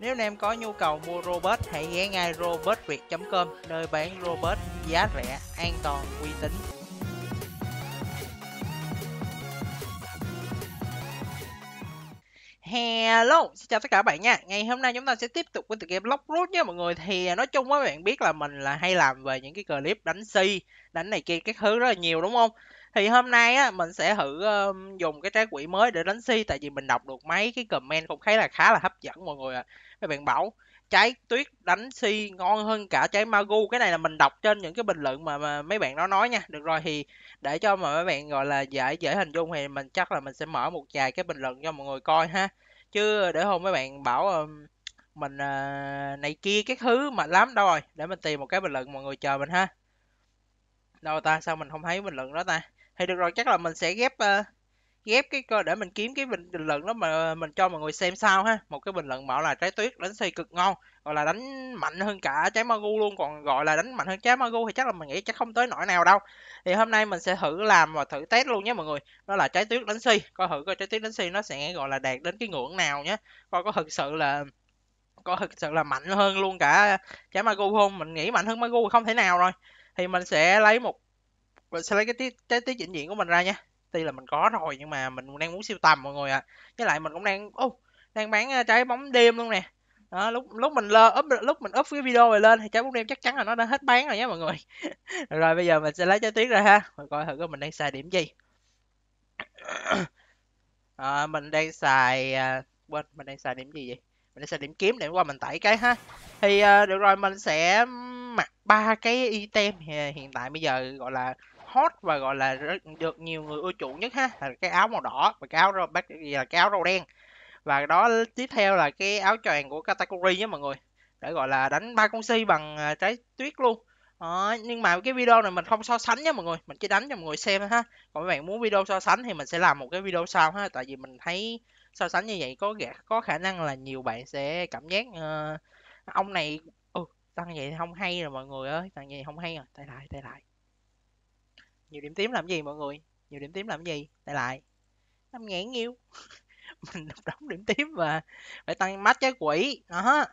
Nếu anh em có nhu cầu mua robot, hãy ghé ngay robotviet.com, nơi bán robot giá rẻ, an toàn, uy tín. Hello, xin chào tất cả bạn nha Ngày hôm nay chúng ta sẽ tiếp tục với tựa game Lock Root nha mọi người Thì à, nói chung với bạn biết là mình là hay làm về những cái clip đánh si Đánh này kia các thứ rất là nhiều đúng không Thì hôm nay á, mình sẽ thử um, dùng cái trái quỷ mới để đánh si Tại vì mình đọc được mấy cái comment cũng thấy là khá là hấp dẫn mọi người ạ à các bạn bảo trái tuyết đánh si ngon hơn cả trái magu cái này là mình đọc trên những cái bình luận mà, mà mấy bạn đó nói nha được rồi thì để cho mà mấy bạn gọi là dễ dễ hình dung thì mình chắc là mình sẽ mở một vài cái bình luận cho mọi người coi ha chứ để hôm mấy bạn bảo mình à, này kia cái thứ mà lắm đâu rồi để mình tìm một cái bình luận mọi người chờ mình ha đâu ta sao mình không thấy bình luận đó ta thì được rồi chắc là mình sẽ ghép uh, ghép cái cơ để mình kiếm cái bình, luận đó mà mình cho mọi người xem sao ha một cái bình luận bảo là trái tuyết đánh xoay cực ngon gọi là đánh mạnh hơn cả trái magu luôn còn gọi là đánh mạnh hơn trái magu thì chắc là mình nghĩ chắc không tới nỗi nào đâu thì hôm nay mình sẽ thử làm và thử test luôn nhé mọi người đó là trái tuyết đánh xoay coi thử coi trái tuyết đánh xoay nó sẽ gọi là đạt đến cái ngưỡng nào nhé coi có thực sự là có thực sự là mạnh hơn luôn cả trái magu không mình nghĩ mạnh hơn magu không thể nào rồi thì mình sẽ lấy một mình sẽ lấy cái tiết cái tiết chỉnh diện của mình ra nha NFT là mình có rồi nhưng mà mình đang muốn siêu tầm mọi người ạ. À. Với lại mình cũng đang oh, đang bán trái bóng đêm luôn nè. Đó, lúc lúc mình lơ up lúc mình up cái video này lên thì trái bóng đêm chắc chắn là nó đã hết bán rồi nhé mọi người. rồi bây giờ mình sẽ lấy trái tuyết ra ha. Mình coi thử mình đang xài điểm gì. à, mình đang xài à, quên mình đang xài điểm gì vậy? Mình đang xài điểm kiếm để qua mình tẩy cái ha. Thì à, được rồi mình sẽ mặc ba cái item à, hiện tại bây giờ gọi là hot và gọi là được nhiều người ưa chuộng nhất ha là cái áo màu đỏ và cái áo râu bác là cái áo râu đen và đó tiếp theo là cái áo choàng của Katakuri nhé mọi người để gọi là đánh ba con si bằng à, trái tuyết luôn đó, nhưng mà cái video này mình không so sánh nha mọi người mình chỉ đánh cho mọi người xem ha còn các bạn muốn video so sánh thì mình sẽ làm một cái video sau ha tại vì mình thấy so sánh như vậy có có khả năng là nhiều bạn sẽ cảm giác uh, ông này ừ tăng vậy không hay rồi mọi người ơi tăng vậy không hay rồi tay lại tay lại nhiều điểm tím làm gì mọi người nhiều điểm tím làm gì lại lại năm ngàn nhiêu mình đóng điểm tím và phải tăng mắt trái quỷ đó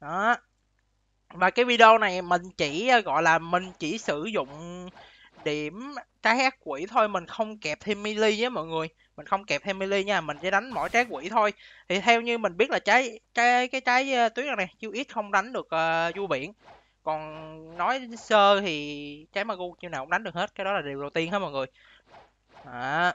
đó và cái video này mình chỉ ờ, gọi là mình chỉ sử dụng điểm trái ác quỷ thôi mình không kẹp thêm melee nhé mọi người mình không kẹp thêm melee nha mình chỉ đánh mỗi trái quỷ thôi thì theo như mình biết là trái trái cái trái ờ, tuyết này chưa chiêu ít không đánh được ờ, uh, du biển còn nói sơ thì trái magu chiêu nào cũng đánh được hết cái đó là điều đầu tiên hết mọi người đó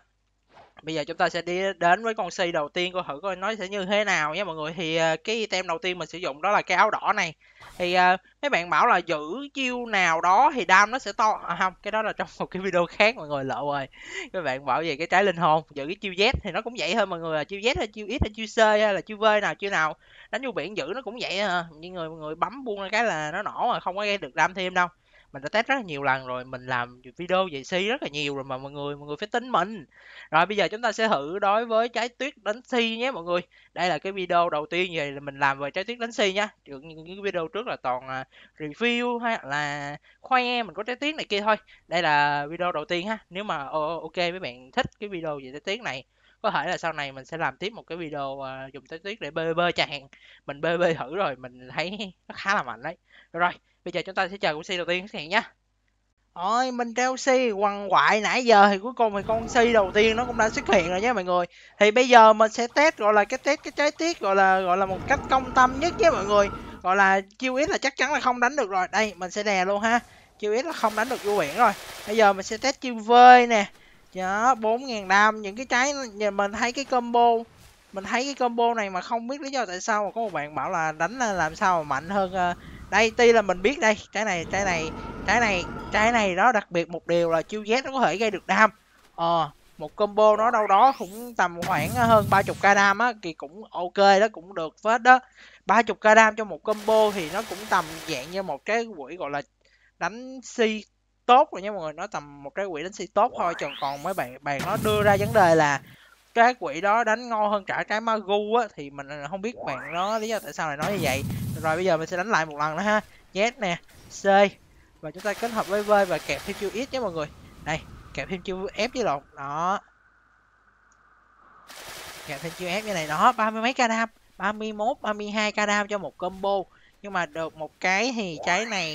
bây giờ chúng ta sẽ đi đến với con si đầu tiên coi thử coi nó sẽ như thế nào nhé mọi người thì à, cái item đầu tiên mình sử dụng đó là cái áo đỏ này thì à, mấy bạn bảo là giữ chiêu nào đó thì đam nó sẽ to à không cái đó là trong một cái video khác mọi người lỡ rồi các bạn bảo về cái trái linh hồn giữ cái chiêu z thì nó cũng vậy thôi mọi người là chiêu z hay chiêu x hay chiêu c hay là chiêu v nào chiêu nào đánh vô biển giữ nó cũng vậy à. nhưng người mọi người bấm buông cái là nó nổ mà không có gây được đam thêm đâu mình đã test rất là nhiều lần rồi mình làm video về si rất là nhiều rồi mà mọi người mọi người phải tính mình rồi bây giờ chúng ta sẽ thử đối với trái tuyết đánh si nhé mọi người đây là cái video đầu tiên về là mình làm về trái tuyết đánh si nhá được những cái video trước là toàn à, review hay là khoe mình có trái tuyết này kia thôi đây là video đầu tiên ha nếu mà ok với bạn thích cái video về trái tuyết này có thể là sau này mình sẽ làm tiếp một cái video uh, dùng tới tuyết để bê bê chẳng hạn mình bê bê thử rồi mình thấy nó khá là mạnh đấy rồi, rồi bây giờ chúng ta sẽ chờ con si đầu tiên xuất hiện nhá. Ôi, mình treo si quằn quại nãy giờ thì cuối cùng thì con si đầu tiên nó cũng đã xuất hiện rồi nhé mọi người. Thì bây giờ mình sẽ test gọi là cái test cái trái tiết gọi là gọi là một cách công tâm nhất nhé mọi người. Gọi là chiêu ít là chắc chắn là không đánh được rồi. Đây, mình sẽ đè luôn ha. Chiêu ít là không đánh được vô biển rồi. Bây giờ mình sẽ test chiêu vơi nè dạ 4.000 đam những cái trái mình thấy cái combo mình thấy cái combo này mà không biết lý do tại sao mà có một bạn bảo là đánh là làm sao mà mạnh hơn ờ, đây tuy là mình biết đây trái này trái này trái này trái này đó đặc biệt một điều là chiêu z nó có thể gây được đam ờ một combo nó đâu đó cũng tầm khoảng ờ, hơn 30 k đam á thì cũng ok đó cũng được phết đó 30 k đam cho một combo thì nó cũng tầm dạng như một cái quỷ gọi là đánh si tốt rồi nha mọi người nó tầm một cái quỷ đánh si tốt thôi còn còn mấy bạn bạn nó đưa ra vấn đề là cái quỷ đó đánh ngon hơn cả trái magu á thì mình không biết bạn nó lý do tại sao lại nói như vậy rồi bây giờ mình sẽ đánh lại một lần nữa ha z nè c và chúng ta kết hợp với v và kẹp thêm chiêu ít nhé mọi người đây kẹp thêm chiêu ép với lộn đó kẹp thêm chiêu ép như này đó ba mươi mấy ca đam ba mươi mốt ba mươi hai ca đam cho một combo nhưng mà được một cái thì trái này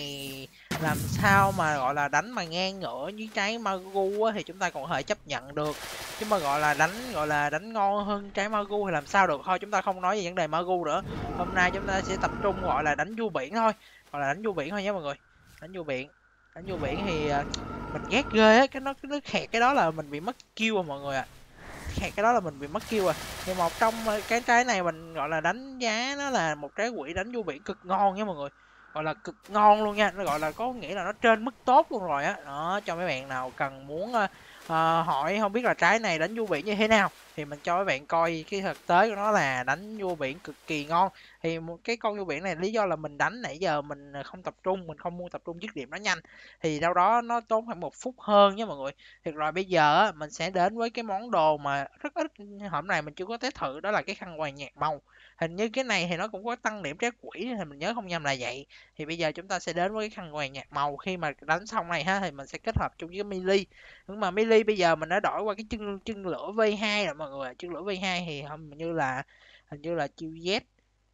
làm sao mà gọi là đánh mà ngang ngửa với trái Magu á, thì chúng ta còn thể chấp nhận được chứ mà gọi là đánh gọi là đánh ngon hơn trái Magu thì làm sao được thôi chúng ta không nói về vấn đề Magu nữa hôm nay chúng ta sẽ tập trung gọi là đánh du biển thôi gọi là đánh du biển thôi nhé mọi người đánh du biển đánh du biển thì à, mình ghét ghê á cái nó cái nó khẹt cái đó là mình bị mất kêu à mọi người ạ à hẹn cái đó là mình bị mất kêu rồi thì một trong à, cái trái này mình gọi là đánh giá nó là một trái quỷ đánh du biển cực ngon nhé mọi người gọi là cực ngon luôn nha nó gọi là có nghĩa là nó trên mức tốt luôn rồi á đó. đó cho mấy bạn nào cần muốn uh, hỏi không biết là trái này đánh du vị như thế nào thì mình cho các bạn coi cái thực tế của nó là đánh vua biển cực kỳ ngon thì một cái con vua biển này lý do là mình đánh nãy giờ mình không tập trung mình không muốn tập trung dứt điểm nó nhanh thì đâu đó nó tốn khoảng một phút hơn nha mọi người thiệt rồi bây giờ mình sẽ đến với cái món đồ mà rất ít hôm nay mình chưa có test thử đó là cái khăn hoàng nhạt màu hình như cái này thì nó cũng có tăng điểm trái quỷ thì mình nhớ không nhầm là vậy thì bây giờ chúng ta sẽ đến với cái khăn hoàng nhạt màu khi mà đánh xong này ha thì mình sẽ kết hợp chung với mili nhưng mà mili bây giờ mình đã đổi qua cái chân chân lửa v 2 rồi mọi người trước lỗi V2 thì hình như là hình như là chiêu Z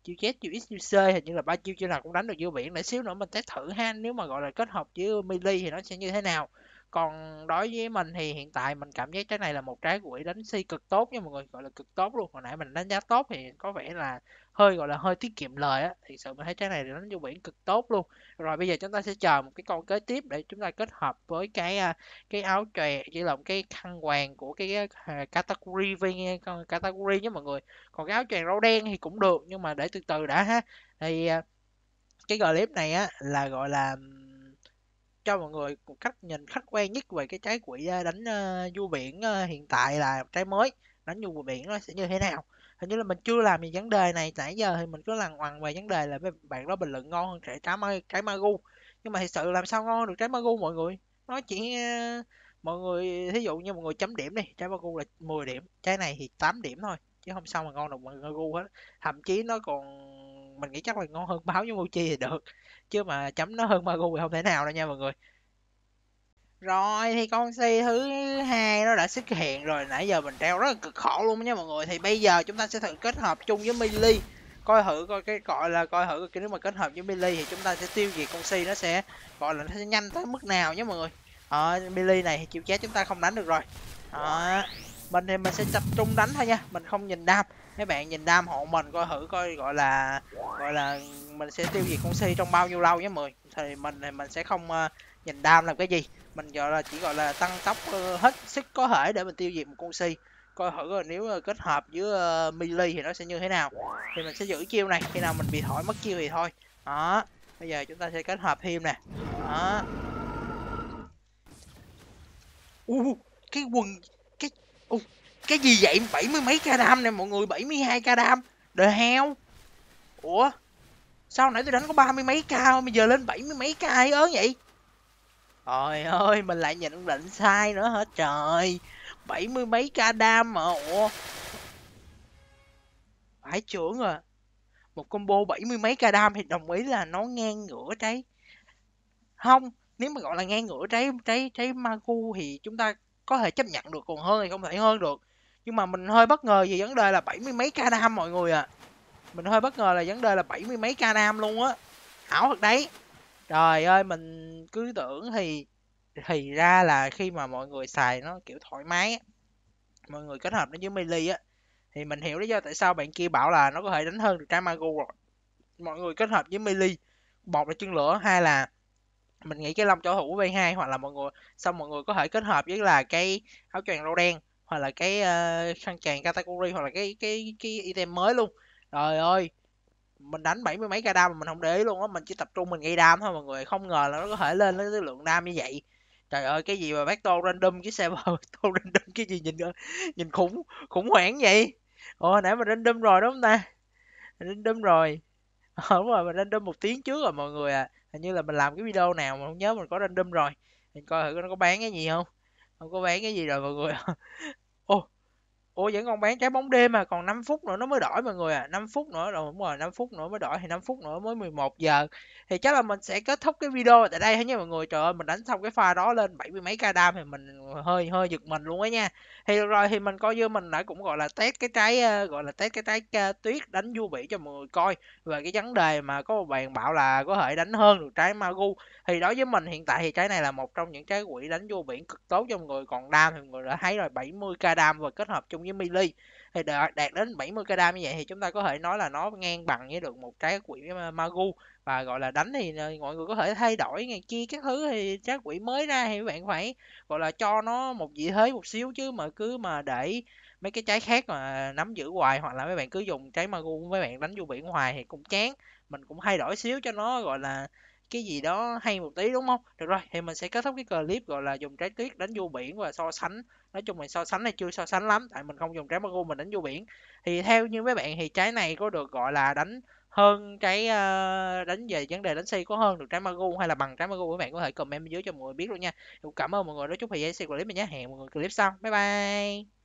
chiêu Z chiêu X chiêu C hình như là ba chiêu chưa nào cũng đánh được giữa biển để xíu nữa mình test thử ha nếu mà gọi là kết hợp với Mili thì nó sẽ như thế nào còn đối với mình thì hiện tại mình cảm giác trái này là một trái quỷ đánh si cực tốt nha mọi người gọi là cực tốt luôn hồi nãy mình đánh giá tốt thì có vẻ là hơi gọi là hơi tiết kiệm lời á thì sự mình thấy trái này thì nó dung biển cực tốt luôn rồi bây giờ chúng ta sẽ chờ một cái con kế tiếp để chúng ta kết hợp với cái à, cái áo chè chỉ là một cái khăn quàng của cái à, category à, con category nhé mọi người còn cái áo choàng râu đen thì cũng được nhưng mà để từ từ đã ha thì cái clip này á là gọi là cho mọi người một cách nhìn khách quan nhất về cái trái quỷ đánh uh, du biển uh, hiện tại là trái mới đánh du biển nó sẽ như thế nào hình như là mình chưa làm gì vấn đề này nãy giờ thì mình cứ lằng ngoằng về vấn đề là mấy bạn đó bình luận ngon hơn trái trái mai trái ma gu, nhưng mà thật sự làm sao ngon được trái ma gu mọi người nó chỉ ờ, mọi người thí dụ như mọi người chấm điểm đi trái ma gu là 10 điểm trái này thì 8 điểm thôi chứ không sao mà ngon được ma gu hết thậm chí nó còn mình nghĩ chắc là ngon hơn báo với mochi thì được chứ mà chấm nó hơn ma gu thì không thể nào đâu nha mọi người rồi thì con si thứ hai nó đã xuất hiện rồi nãy giờ mình treo rất là cực khổ luôn nha mọi người thì bây giờ chúng ta sẽ thử kết hợp chung với Milly coi thử coi cái gọi là coi thử cái nếu mà kết hợp với Milly thì chúng ta sẽ tiêu diệt con si nó sẽ gọi là nó sẽ nhanh tới mức nào nhé mọi người ờ Milly này thì chịu chết chúng ta không đánh được rồi à, mình thì mình sẽ tập trung đánh thôi nha mình không nhìn đam mấy bạn nhìn đam hộ mình coi thử coi gọi là gọi là mình sẽ tiêu diệt con si trong bao nhiêu lâu nhé mọi người thì mình thì mình sẽ không uh, nhìn đam làm cái gì mình gọi là chỉ gọi là tăng tốc ờ, hết sức có thể để mình tiêu diệt một con si coi thử rồi nếu ờ, kết hợp với uh, ờ, melee thì nó sẽ như thế nào thì mình sẽ giữ chiêu này khi nào mình bị hỏi mất chiêu thì thôi đó bây giờ chúng ta sẽ kết hợp thêm nè đó uh, cái quần cái uh, cái gì vậy bảy mươi mấy ca đam nè mọi người bảy mươi hai ca đam đời heo ủa sao nãy tôi đánh có ba mươi mấy ca bây giờ lên bảy mươi mấy ca ớn vậy Trời ơi, mình lại nhận lệnh sai nữa hả trời. Bảy mươi mấy ca đam mà. Ủa. Phải trưởng à. Một combo bảy mươi mấy ca đam thì đồng ý là nó ngang ngửa trái. Không, nếu mà gọi là ngang ngửa trái trái trái Magu thì chúng ta có thể chấp nhận được còn hơn thì không thể hơn được. Nhưng mà mình hơi bất ngờ vì vấn đề là bảy mươi mấy ca đam mọi người à. Mình hơi bất ngờ là vấn đề là bảy mươi mấy ca đam luôn á. hảo thật đấy. Trời ơi, mình cứ tưởng thì thì ra là khi mà mọi người xài nó kiểu thoải mái á, mọi người kết hợp nó với melee á thì mình hiểu lý do tại sao bạn kia bảo là nó có thể đánh hơn được Tamago rồi. Mọi người kết hợp với melee, một là chân lửa, hai là mình nghĩ cái lông chảo thủ v 2 hoặc là mọi người xong mọi người có thể kết hợp với là cái áo choàng râu đen hoặc là cái uh, khăn tràn category hoặc là cái cái cái item mới luôn. Trời ơi, mình đánh bảy mươi mấy ca đam mà mình không để ý luôn á mình chỉ tập trung mình gây đam thôi mọi người không ngờ là nó có thể lên cái lượng đam như vậy trời ơi cái gì mà bác tô random cái server tô random cái gì nhìn ờ, nhìn khủng khủng hoảng vậy ồ hồi nãy mình random rồi đúng không ta random rồi ờ, đúng rồi mình random một tiếng trước rồi mọi người à hình như là mình làm cái video nào mà không nhớ mình có random rồi mình coi thử nó có bán cái gì không không có bán cái gì rồi mọi người ồ Ủa vẫn còn bán trái bóng đêm mà còn 5 phút nữa nó mới đổi mọi người à 5 phút nữa rồi đúng rồi 5 phút nữa mới đổi thì 5 phút nữa mới 11 giờ thì chắc là mình sẽ kết thúc cái video tại đây thôi nha mọi người trời ơi mình đánh xong cái pha đó lên bảy mươi mấy ca đam thì mình hơi hơi giật mình luôn á nha thì được rồi thì mình coi như mình đã cũng gọi là test cái trái ờ, gọi là test cái trái ờ, tuyết đánh du bị cho mọi người coi về cái vấn đề mà có một bạn bảo là có thể đánh hơn được trái magu thì đối với mình hiện tại thì trái này là một trong những trái quỷ đánh vô biển cực tốt cho mọi người còn đam thì mọi người đã thấy rồi 70 k đam và kết hợp chung với Mili thì đạt đến 70 k đam như vậy thì chúng ta có thể nói là nó ngang bằng với được một trái quỷ ờ, Magu và gọi là đánh thì ờ, mọi người có thể thay đổi ngày kia các thứ thì trái quỷ mới ra thì các bạn phải gọi là cho nó một vị thế một xíu chứ mà cứ mà để mấy cái trái khác mà nắm giữ hoài hoặc là mấy bạn cứ dùng trái Magu mấy bạn đánh vô biển hoài thì cũng chán mình cũng thay đổi xíu cho nó gọi là cái gì đó hay một tí đúng không được rồi thì mình sẽ kết thúc cái clip gọi là dùng trái tuyết đánh du biển và so sánh nói chung mình so sánh này chưa so sánh lắm tại mình không dùng trái mago mình đánh du biển thì theo như mấy bạn thì trái này có được gọi là đánh hơn cái uh, đánh về vấn đề đánh si có hơn được trái mago hay là bằng trái mago các bạn có thể comment bên dưới cho mọi người biết luôn nha cảm ơn mọi người đã chúc thời gian xem clip mình nhé hẹn mọi người clip sau bye bye